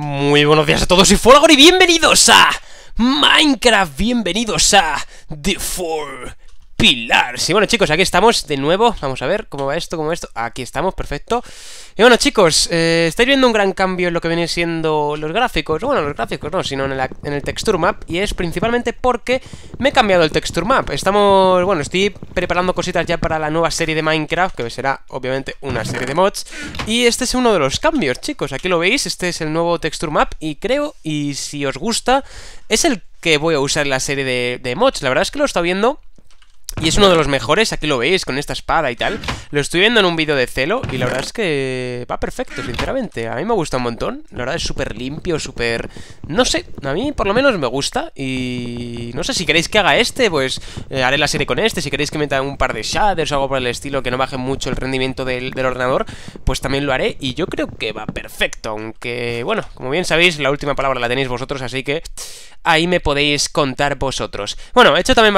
Muy buenos días a todos y Folgor y bienvenidos a Minecraft, bienvenidos a The For pilar. Sí, bueno chicos, aquí estamos de nuevo. Vamos a ver cómo va esto, cómo va esto. Aquí estamos, perfecto. Y bueno chicos, eh, estáis viendo un gran cambio en lo que viene siendo los gráficos. Bueno, los gráficos no, sino en el, texture map. Y es principalmente porque me he cambiado el texture map. Estamos, bueno, estoy preparando cositas ya para la nueva serie de Minecraft, que será obviamente una serie de mods. Y este es uno de los cambios, chicos. Aquí lo veis, este es el nuevo texture map. Y creo, y si os gusta, es el que voy a usar en la serie de, de mods. La verdad es que lo está viendo y es uno de los mejores, aquí lo veis, con esta espada y tal Lo estoy viendo en un vídeo de Celo Y la verdad es que va perfecto, sinceramente A mí me gusta un montón, la verdad es súper limpio, súper... No sé, a mí por lo menos me gusta Y no sé, si queréis que haga este, pues eh, haré la serie con este Si queréis que meta un par de shaders o algo por el estilo Que no baje mucho el rendimiento del, ordenador Pues también lo haré y yo creo que va perfecto Aunque, bueno, como bien sabéis, la última palabra la tenéis vosotros Así que ahí me podéis contar vosotros Bueno, he hecho también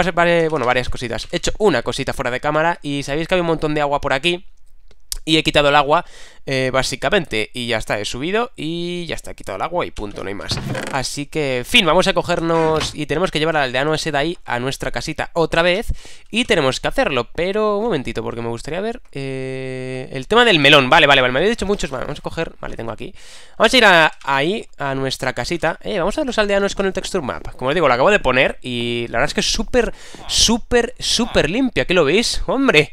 bueno, varias cositas He hecho una cosita fuera de cámara y sabéis que había un montón de agua por aquí y he quitado el agua, eh, básicamente, y ya está, he subido y ya está, he quitado el agua y punto, no hay más. Así que, fin, vamos a cogernos y tenemos que llevar al aldeano ese de ahí a nuestra casita otra vez y tenemos que hacerlo, pero un momentito, porque me gustaría ver eh, el tema del melón, vale, vale, vale, me había dicho muchos, vamos a coger, vale, tengo aquí. Vamos a ir ahí, a nuestra casita, eh, vamos a ver los aldeanos con el texture map, como os digo, lo acabo de poner y la verdad es que es súper, súper, súper Limpia, ¿qué lo veis, hombre...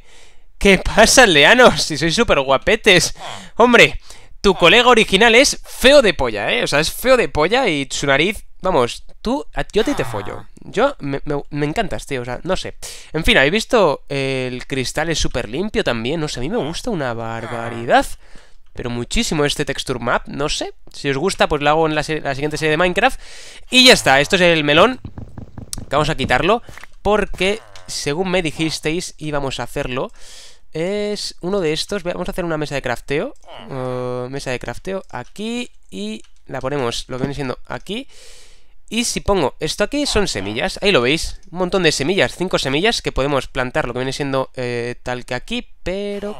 ¿Qué pasa, leanos? Si sois súper guapetes. Hombre, tu colega original es feo de polla, ¿eh? O sea, es feo de polla y su nariz... Vamos, tú... Yo te follo. Yo... Me, encantas, tío. O sea, no sé. En fin, ¿habéis visto? El cristal es súper limpio también. No sé, a mí me gusta una barbaridad pero muchísimo este texture map, no sé. Si os gusta, pues lo hago en la, siguiente serie de Minecraft. Y ya está, esto es el melón. Vamos a quitarlo, porque según me dijisteis, íbamos a hacerlo. Es uno de estos. Vamos a hacer una mesa de crafteo. Oh, mesa de crafteo aquí y la ponemos lo que viene siendo aquí. Y si pongo esto aquí, son semillas. Ahí lo veis. Un montón de semillas. Cinco semillas que podemos plantar lo que viene siendo eh, tal que aquí. Pero...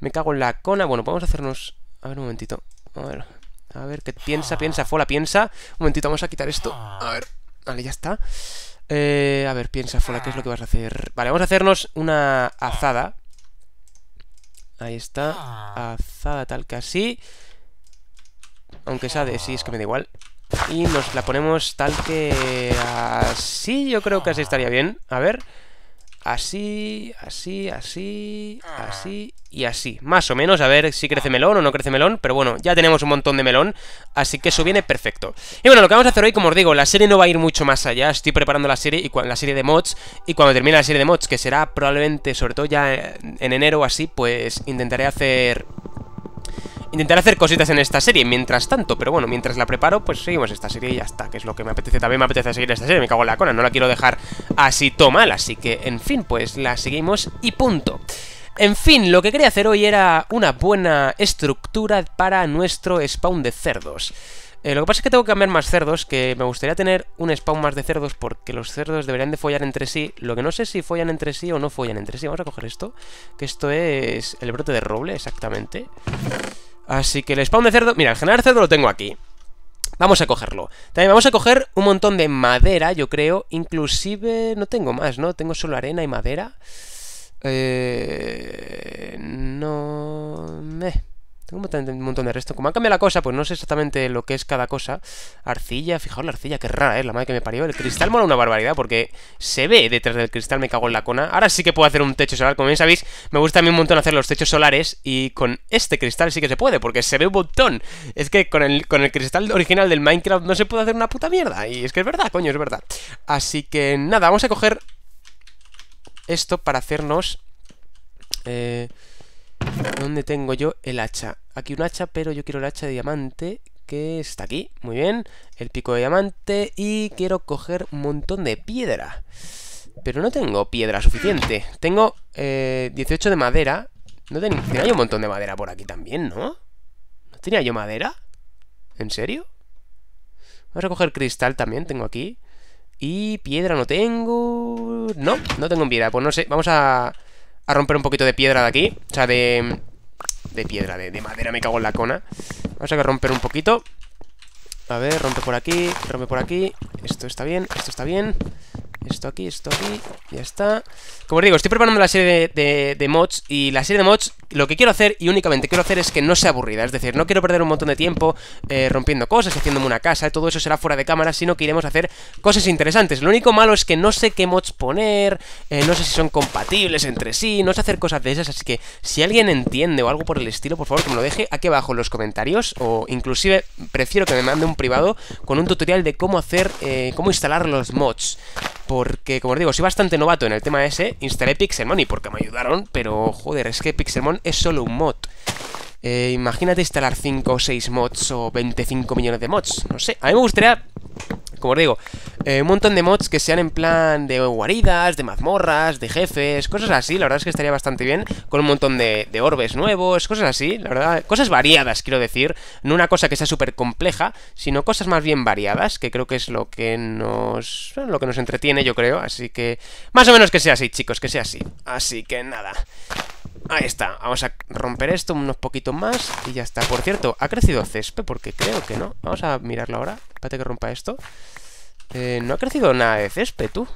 Me cago en la cona. Bueno, vamos a hacernos... A ver un momentito. A ver. A ver, qué piensa, piensa, fola, piensa. Un momentito, vamos a quitar esto. A ver. Vale, ya está. Eh, a ver, piensa, Fola, ¿qué es lo que vas a hacer? Vale, vamos a hacernos una azada. Ahí está. Ah. Azada tal que así. Aunque sea de sí, es que me da igual. Y nos la ponemos tal que así. Yo creo que así estaría bien. A ver así, así, así, ah. así y así. Más o menos, a ver si crece ah. melón o no crece melón, pero bueno, ya tenemos un montón de melón, así que eso viene perfecto. Y bueno, lo que vamos a hacer hoy, como os digo, la serie no va a ir mucho más allá, estoy preparando la serie y la serie de mods, y cuando termine la serie de mods, que será probablemente, sobre todo ya en enero o así, pues intentaré hacer intentaré hacer cositas en esta serie mientras tanto, pero bueno, mientras la preparo, pues seguimos esta serie y ya está, que es lo que me apetece. También me apetece seguir esta serie, me cago en la cona, no la quiero dejar así tomal, así que en fin, pues la seguimos y punto. En fin, lo que quería hacer hoy era una buena estructura para nuestro spawn de cerdos. Eh, lo que pasa es que tengo que cambiar más cerdos, que me gustaría tener un spawn más de cerdos porque los cerdos deberían de follar entre sí. Lo que no sé si follan entre sí o no follan entre sí. Vamos a coger esto, que esto es el brote de roble, exactamente. Así que el spawn de cerdo... Mira, el general cerdo lo tengo aquí. Vamos a cogerlo. También vamos a coger un montón de madera, yo creo. Inclusive no tengo más, ¿no? Tengo solo arena y madera. Eh... No... me tengo un montón de resto. Como ha cambiado la cosa, pues no sé exactamente lo que es cada cosa. Arcilla, fijaos la arcilla, qué rara es, ¿eh? la madre que me parió. El cristal mola una barbaridad porque se ve detrás del cristal, me cago en la cona. Ahora sí que puedo hacer un techo solar. Como bien sabéis, me gusta a mí un montón hacer los techos solares y con este cristal sí que se puede porque se ve un montón. Es que con el, con el cristal original del Minecraft no se puede hacer una puta mierda. Y es que es verdad, coño, es verdad. Así que nada, vamos a coger esto para hacernos... Eh... ¿Dónde tengo yo el hacha? Aquí un hacha, pero yo quiero el hacha de diamante, que está aquí. Muy bien. El pico de diamante. Y quiero coger un montón de piedra. Pero no tengo piedra suficiente. Tengo 18 eh, de madera. No tenía yo un montón de madera por aquí también, ¿no? ¿No tenía yo madera? ¿En serio? Vamos a coger cristal también, tengo aquí. Y piedra no tengo... No, no tengo piedra. Pues no sé, vamos a a romper un poquito de piedra de aquí O sea, de... De piedra, de, madera, me cago en la cona Vamos a romper un poquito A ver, rompe por aquí, rompe por aquí Esto está bien, esto está bien esto aquí, esto aquí, ya está Como os digo, estoy preparando la serie de, mods Y la serie de mods lo que quiero hacer y únicamente quiero hacer es que no sea aburrida, es decir, no quiero perder un montón de tiempo eh, rompiendo cosas, haciéndome una casa, todo eso será fuera de cámara, sino que iremos a hacer cosas interesantes. Lo único malo es que no sé qué mods poner, eh, no sé si son compatibles entre sí, no sé hacer cosas de esas, así que si alguien entiende o algo por el estilo, por favor que me lo deje aquí abajo en los comentarios, o inclusive prefiero que me mande un privado con un tutorial de cómo hacer, eh, cómo instalar los mods. Porque, como os digo, soy bastante novato en el tema ese, instalé Pixelmon y porque me ayudaron, pero joder, es que Pixelmon es solo un mod. Eh, imagínate instalar 5 o 6 mods o 25 millones de mods. No sé, a mí me gustaría, como os digo, eh, un montón de mods que sean en plan de guaridas, de mazmorras, de jefes, cosas así. La verdad es que estaría bastante bien con un montón de, orbes nuevos, cosas así. La verdad, cosas variadas, quiero decir. No una cosa que sea súper compleja, sino cosas más bien variadas, que creo que es lo que nos... lo que nos entretiene, yo creo. Así que... Más o menos que sea así, chicos, que sea así. Así que nada. Ahí está, vamos a romper esto unos poquitos más y ya está. Por cierto, ¿ha crecido césped? Porque creo que no. Vamos a mirarlo ahora. Espérate que rompa esto. Eh, no ha crecido nada de césped, tú.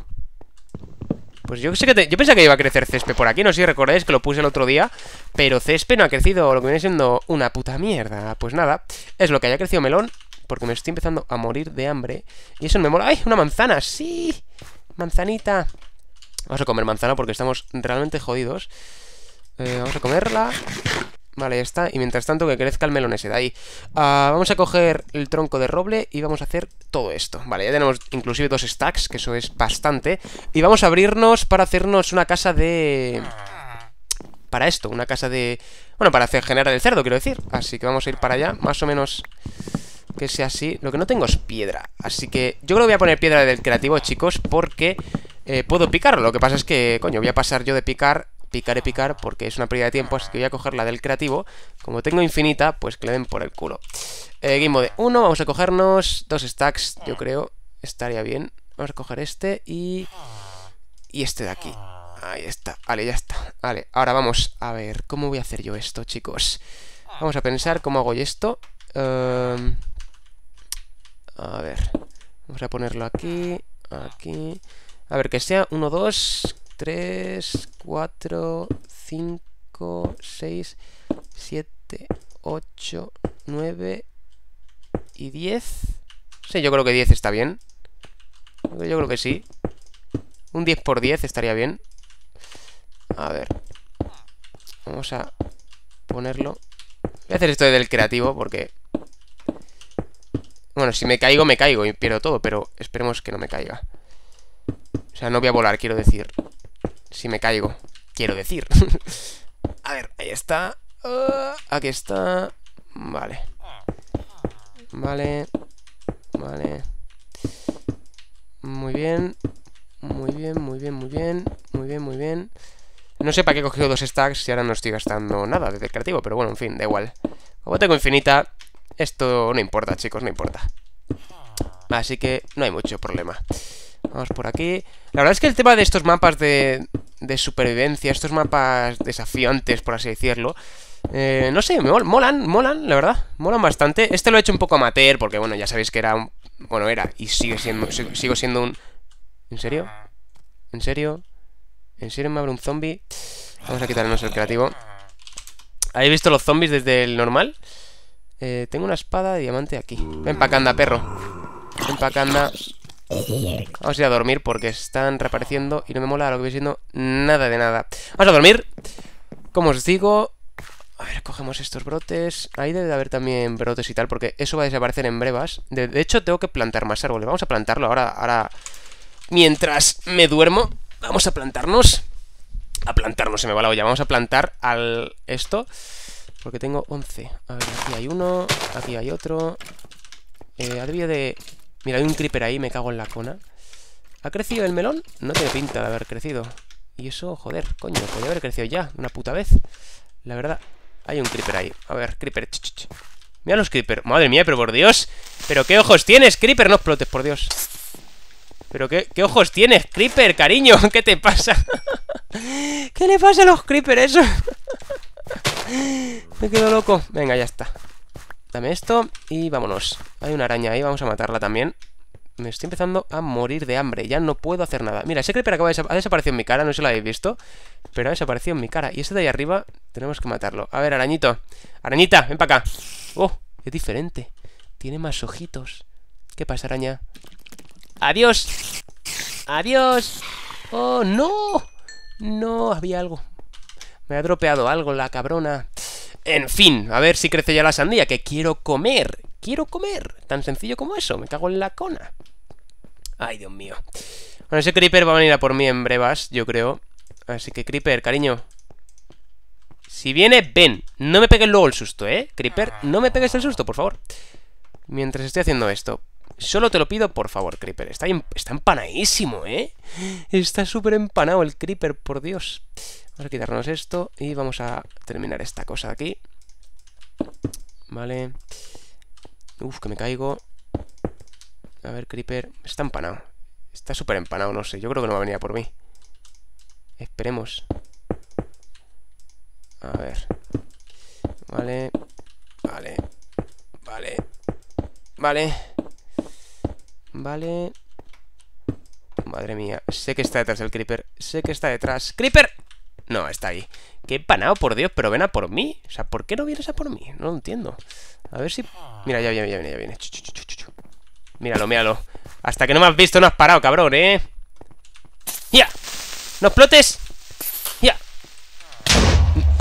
Pues yo sé que yo pensé que iba a crecer césped por aquí, no sé si recordáis que lo puse el otro día, pero césped no ha crecido, lo que viene siendo una puta mierda. Pues nada, es lo que haya crecido melón, porque me estoy empezando a morir de hambre. Y eso me mola. ¡Ay, una manzana! ¡Sí! Manzanita. Vamos a comer manzana porque estamos realmente jodidos. Eh, vamos a comerla. Vale, ya está. Y mientras tanto que crezca el melón ese de ahí. Ah, vamos a coger el tronco de roble y vamos a hacer todo esto. Vale, ya tenemos inclusive dos stacks, que eso es bastante. Y vamos a abrirnos para hacernos una casa de... Para esto, una casa de... Bueno, para hacer generar el cerdo, quiero decir. Así que vamos a ir para allá, más o menos que sea así. Lo que no tengo es piedra. Así que yo creo que voy a poner piedra del creativo, chicos, porque... Eh, puedo picarlo lo que pasa es que, coño, voy a pasar yo de picar picar y picar porque es una pérdida de tiempo, así que voy a coger la del creativo. Como tengo infinita, pues que le den por el culo. Eh, game mode 1, vamos a cogernos dos stacks, yo creo, estaría bien. Vamos a coger este y... y este de aquí. Ahí está, vale, ya está. Vale, ahora vamos a ver, ¿cómo voy a hacer yo esto, chicos? Vamos a pensar cómo hago yo esto. Em, a ver, vamos a ponerlo aquí, aquí... A ver, que sea 1, 2, 3, 4, 5, 6, 7, 8, 9 y 10. Sí, yo creo que 10 está bien. Yo creo que sí. Un 10 por 10 estaría bien. A ver. Vamos a ponerlo. Voy a hacer esto del creativo porque... Bueno, si me caigo, me caigo y pierdo todo, pero esperemos que no me caiga. O sea, no voy a volar, quiero decir. Si me caigo, quiero decir. a ver, ahí está. Ah, aquí está. Vale. Vale. Vale. Muy bien. Muy bien, muy bien, muy bien. Muy bien, muy bien. No sé para qué he cogido dos stacks y ahora no estoy gastando nada de creativo, pero bueno, en fin, da igual. Como tengo infinita, esto no importa, chicos, no importa. Así que no hay mucho problema. Vamos por aquí. La verdad es que el tema de estos mapas de, de supervivencia, estos mapas desafiantes, por así decirlo, eh, no sé, me molan, molan, la verdad, molan bastante. Este lo he hecho un poco amateur, porque bueno, ya sabéis que era un... Bueno, era, y sigue siendo, sigo siendo un... ¿En serio? ¿En serio? ¿En serio me abre un zombie? Vamos a quitarnos el creativo. ¿Habéis visto los zombies desde el normal? Eh, tengo una espada de diamante aquí. Ven pa' anda, perro. Ven pa' anda. Vamos a ir a dormir porque están reapareciendo y no me mola lo que voy siendo nada de nada. Vamos a dormir. Como os digo... A ver, cogemos estos brotes. Ahí debe de haber también brotes y tal, porque eso va a desaparecer en brevas. De, hecho, tengo que plantar más árboles. Vamos a plantarlo ahora, ahora... Mientras me duermo, vamos a plantarnos. A plantarnos, se me va la olla. Vamos a plantar al... esto. Porque tengo 11. A ver, aquí hay uno, aquí hay otro. Eh, de Mira, hay un creeper ahí, me cago en la cona. ¿Ha crecido el melón? No tiene pinta de haber crecido. Y eso, joder, coño, podría haber crecido ya, una puta vez. La verdad, hay un creeper ahí. A ver, creeper. Mira los creeper. Madre mía, pero por Dios. Pero qué ojos tienes, creeper. No explotes, por Dios. Pero qué, qué ojos tienes, creeper, cariño. ¿Qué te pasa? ¿Qué le pasa a los creeper eso? Me quedo loco. Venga, ya está. Dame esto y vámonos. Hay una araña ahí, vamos a matarla también. Me estoy empezando a morir de hambre, ya no puedo hacer nada. Mira, ese creeper acaba de ha desaparecido en mi cara, no sé si lo habéis visto, pero ha desaparecido en mi cara. Y este de ahí arriba tenemos que matarlo. A ver, arañito. Arañita, ven para acá. Oh, es diferente. Tiene más ojitos. ¿Qué pasa, araña? ¡Adiós! ¡Adiós! ¡Oh, no! No, había algo. Me ha dropeado algo la cabrona. En fin, a ver si crece ya la sandía, que quiero comer. Quiero comer. Tan sencillo como eso. Me cago en la cona. Ay, Dios mío. Bueno, ese Creeper va a venir a por mí en brevas, yo creo. Así que, Creeper, cariño. Si viene, ven. No me pegues luego el susto, ¿eh? Creeper, no me pegues el susto, por favor. Mientras estoy haciendo esto. Solo te lo pido, por favor, Creeper. Está, está empanadísimo, ¿eh? Está súper empanado el Creeper, por Dios. Vamos a quitarnos esto y vamos a terminar esta cosa de aquí. Vale. Uf, que me caigo. A ver, Creeper. Está empanado. Está súper empanado, no sé. Yo creo que no va a venir por mí. Esperemos. A ver. Vale. Vale. Vale. Vale. Vale. Madre mía. Sé que está detrás el Creeper. Sé que está detrás. ¡Creeper! No, está ahí. Qué panado, por Dios, pero ven a por mí. O sea, ¿por qué no vienes a por mí? No lo entiendo. A ver si... Mira, ya viene, ya viene, ya viene. Míralo, míralo. Hasta que no me has visto no has parado, cabrón, ¿eh? ¡Ya! ¡No explotes! ¡Ya!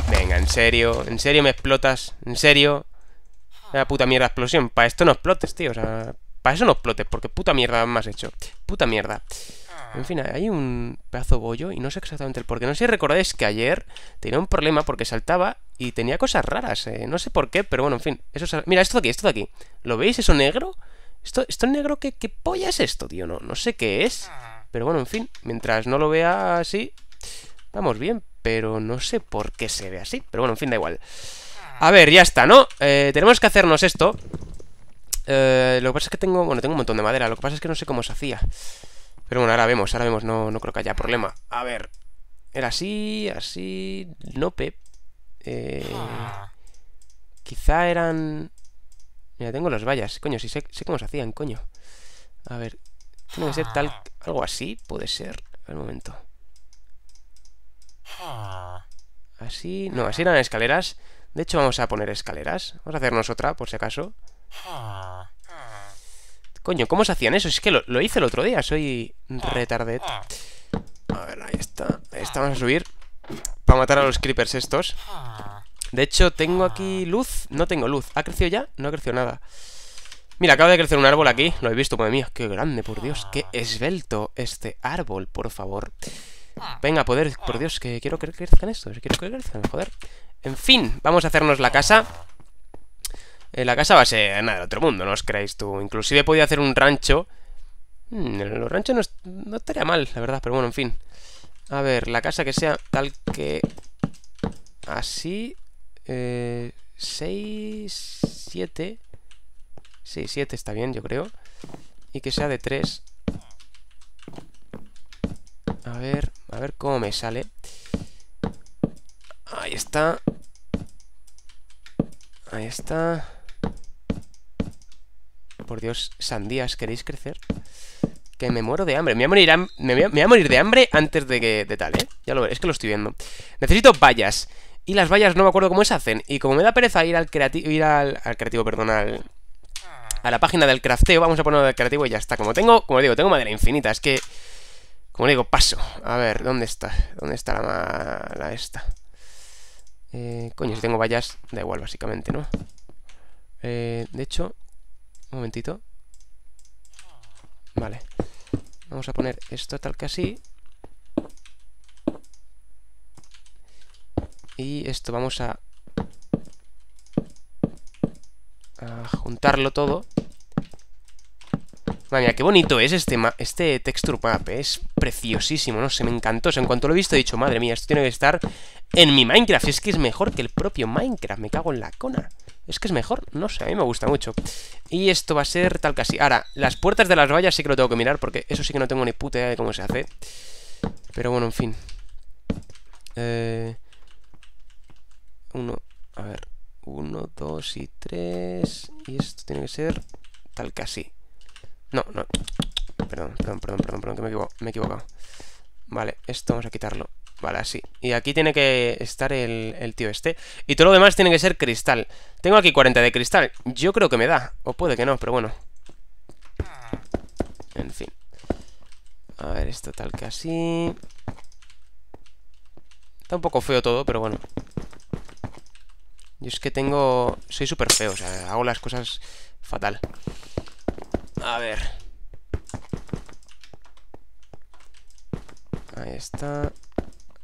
Venga, en serio. En serio me explotas. En serio. La puta mierda explosión. Para esto no explotes, tío. O sea... Para eso no explotes, porque puta mierda me has hecho. Puta mierda. En fin, hay un pedazo bollo y no sé exactamente el por No sé si recordáis que ayer tenía un problema porque saltaba y tenía cosas raras. Eh, no sé por qué, pero bueno, en fin. Eso Mira, esto de aquí, esto de aquí. ¿Lo veis? ¿Eso negro? ¿Esto, esto negro? ¿qué, ¿Qué polla es esto, tío? No, no sé qué es. Pero bueno, en fin. Mientras no lo vea así, vamos bien. Pero no sé por qué se ve así. Pero bueno, en fin, da igual. A ver, ya está, ¿no? Eh, tenemos que hacernos esto. Eh, lo que pasa es que tengo... Bueno, tengo un montón de madera. Lo que pasa es que no sé cómo se hacía. Pero bueno, ahora vemos, ahora vemos. No, creo que haya problema. A ver. Era así, así... No, Pep. Eh, quizá eran... Mira, tengo las vallas. Coño, sí sé, cómo se hacían, coño. A ver. Tiene que ser tal... Algo así, puede ser. al momento. Así... No, así eran escaleras. De hecho, vamos a poner escaleras. Vamos a hacernos otra, por si acaso. Coño, ¿cómo se hacían eso? Es que lo, hice el otro día, soy retardet. A ver, ahí está. Ahí está, vamos a subir. Para matar a los creepers estos. De hecho, tengo aquí luz. No tengo luz. ¿Ha crecido ya? No ha crecido nada. Mira, acaba de crecer un árbol aquí. Lo he visto, madre mía. Qué grande, por Dios. Qué esbelto este árbol, por favor. Venga, poder, por Dios, que quiero que crezcan estos. Quiero que crezcan, joder. En fin, vamos a hacernos la casa. Eh, la casa va a ser nada del otro mundo, no os creéis tú. Inclusive podía hacer un rancho. Hmm, los ranchos no, estaría mal, la verdad, pero bueno, en fin. A ver, la casa que sea tal que... Así... 6... 7... 6, 7 está bien, yo creo. Y que sea de 3. A ver, a ver cómo me sale. Ahí está. Ahí está. Por Dios, sandías, ¿queréis crecer? Que me muero de hambre. Me voy a morir, de hambre antes de que de tal, ¿eh? Ya lo es que lo estoy viendo. Necesito vallas. Y las vallas no me acuerdo cómo se hacen. Y como me da pereza ir al creativo, ir al, creativo, perdón, al, a la página del crafteo, vamos a ponerlo al creativo y ya está. Como tengo, como digo, tengo madera infinita, es que... Como digo, paso. A ver, ¿dónde está? ¿Dónde está la, mala esta? Eh, coño, si tengo vallas, da igual, básicamente, ¿no? Eh, de hecho, un momentito. Vale. Vamos a poner esto tal que así. Y esto vamos a... a juntarlo todo. Madre mía, qué bonito es este, este texture map. Eh. Es preciosísimo, no sé, me encantó. en cuanto lo he visto he dicho, madre mía, esto tiene que estar en mi Minecraft. Es que es mejor que el propio Minecraft. Me cago en la cona. Es que es mejor, no sé, a mí me gusta mucho. Y esto va a ser tal casi. Ahora, las puertas de las vallas sí que lo tengo que mirar, porque eso sí que no tengo ni puta idea de cómo se hace. Pero bueno, en fin. Eh... Uno, a ver. Uno, dos y tres. Y esto tiene que ser tal casi. No, no. Perdón, perdón, perdón, perdón, perdón, que me, me he equivocado. Vale, esto vamos a quitarlo. Vale, así. Y aquí tiene que estar el, el, tío este. Y todo lo demás tiene que ser cristal. Tengo aquí 40 de cristal. Yo creo que me da. O puede que no, pero bueno. En fin. A ver, esto tal que así. Está un poco feo todo, pero bueno. Yo es que tengo... Soy súper feo, o sea, hago las cosas fatal. A ver. Ahí está.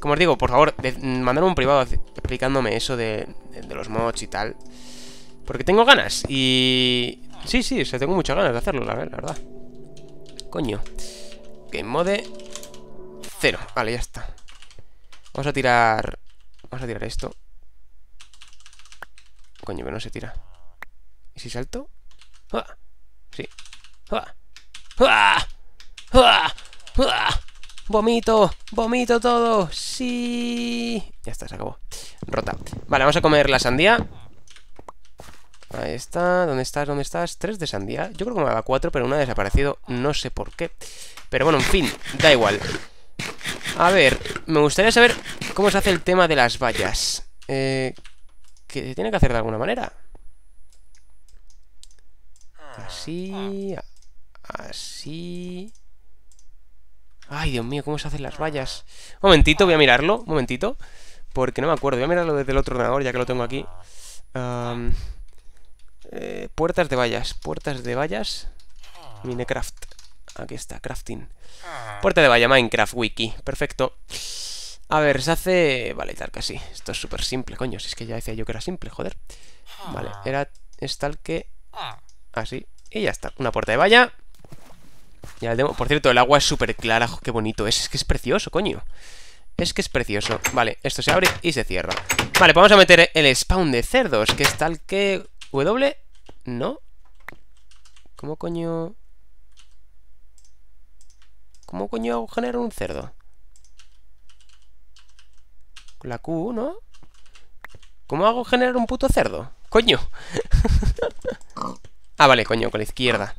Como os digo, por favor, mandadme un privado explicándome eso de, los mods y tal. Porque tengo ganas y... Sí, sí, o sea, tengo muchas ganas de hacerlo, la, verdad. Coño. Game mode... Cero. Vale, ya está. Vamos a tirar... Vamos a tirar esto. Coño, pero no se tira. ¿Y si salto? Sí. ¡Ah! ¡Ah! ¡Ah! vomito, vomito todo, sí. Ya está, se acabó. Rota. Vale, vamos a comer la sandía. Ahí está, ¿dónde estás? ¿Dónde estás? Tres de sandía. Yo creo que me daba cuatro, pero una ha desaparecido, no sé por qué. Pero bueno, en fin, da igual. A ver, me gustaría saber cómo se hace el tema de las vallas. Eh, que se tiene que hacer de alguna manera. Así, así... Ay, Dios mío, ¿cómo se hacen las vallas? Un momentito, voy a mirarlo, un momentito. Porque no me acuerdo, voy a mirarlo desde el otro ordenador, ya que lo tengo aquí. Eh, puertas de vallas, puertas de vallas. Minecraft. Aquí está, crafting. Puerta de valla, Minecraft Wiki. Perfecto. A ver, se hace... Vale, tal que así. Esto es súper simple, coño. Si es que ya decía yo que era simple, joder. Vale, era es tal que... Así. Y ya está. Una puerta de valla. Ya el Por cierto, el agua es súper clara. Qué bonito es. Es que es precioso, coño. Es que es precioso. Vale, esto se abre y se cierra. Vale, pues vamos a meter el spawn de cerdos, que es tal que... W... ¿No? ¿Cómo coño...? ¿Cómo coño hago generar un cerdo? Con la Q, ¿no? ¿Cómo hago generar un puto cerdo? ¡Coño! ah, vale, coño, con la izquierda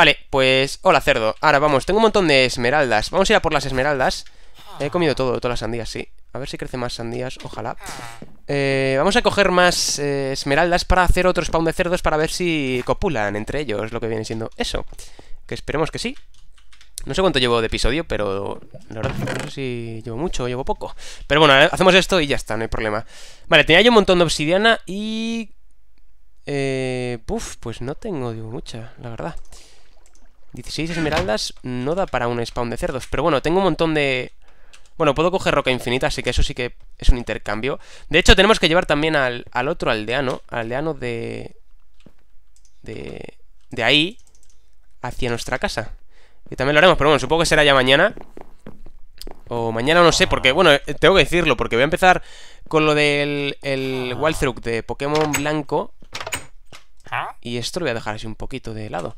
Vale, pues... Hola, cerdo. Ahora, vamos, tengo un montón de esmeraldas. Vamos a ir a por las esmeraldas. He comido todo, todas las sandías, sí. A ver si crece más sandías, ojalá. Eh, vamos a coger más eh, esmeraldas para hacer otro spawn de cerdos para ver si copulan entre ellos, lo que viene siendo eso. Que esperemos que sí. No sé cuánto llevo de episodio, pero la verdad no sé si llevo mucho o llevo poco. Pero bueno, eh, hacemos esto y ya está, no hay problema. Vale, tenía yo un montón de obsidiana y... Eh, pues no tengo mucha, la verdad. 16 esmeraldas no da para un spawn de cerdos. Pero bueno, tengo un montón de... Bueno, puedo coger roca infinita, así que eso sí que es un intercambio. De hecho, tenemos que llevar también al, otro aldeano. Al aldeano de... De... De ahí. Hacia nuestra casa. Y también lo haremos, pero bueno, supongo que será ya mañana. O mañana no sé, porque, bueno, eh, tengo que decirlo, porque voy a empezar con lo del el Walthrug de Pokémon Blanco. Ah. Y esto lo voy a dejar así un poquito de lado.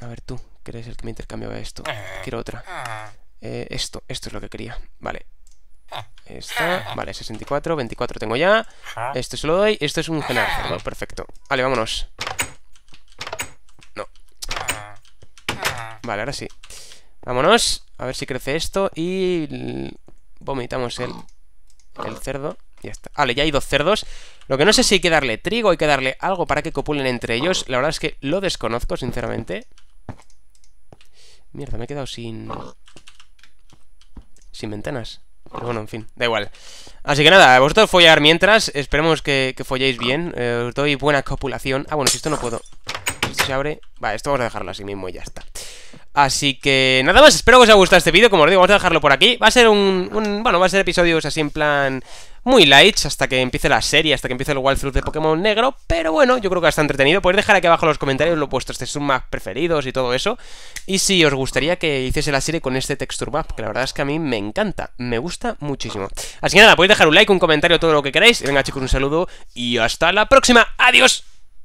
A ver tú, ¿crees el que me intercambiaba esto. Quiero otra. Eh, esto, esto es lo que quería. Vale. Esta, vale, 64, 24 tengo ya. Esto se lo doy. Esto es un genar, perfecto. Vale, vámonos. No. Vale, ahora sí. Vámonos. A ver si crece esto y vomitamos el, el cerdo. Ya está. Vale, ya hay dos cerdos. Lo que no sé si hay que darle trigo, hay que darle algo para que copulen entre ellos. La verdad es que lo desconozco, sinceramente. Mierda, me he quedado sin... Sin ventanas Pero bueno, en fin, da igual Así que nada, vosotros follar mientras Esperemos que, que folléis bien eh, Os doy buena copulación Ah, bueno, si esto no puedo se abre Vale, esto vamos a dejarlo así mismo y ya está Así que nada más, espero que os haya gustado este vídeo Como os digo, vamos a dejarlo por aquí Va a ser un, un bueno, va a ser episodios así en plan muy light, hasta que empiece la serie, hasta que empiece el walkthrough de Pokémon Negro, pero bueno, yo creo que está entretenido. Podéis dejar aquí abajo en los comentarios lo vuestros texture maps preferidos y todo eso, y si os gustaría que hiciese la serie con este texture map, que la verdad es que a mí me encanta, me gusta muchísimo. Así que nada, podéis dejar un like, un comentario, todo lo que queráis, y venga chicos, un saludo y hasta la próxima, ¡adiós!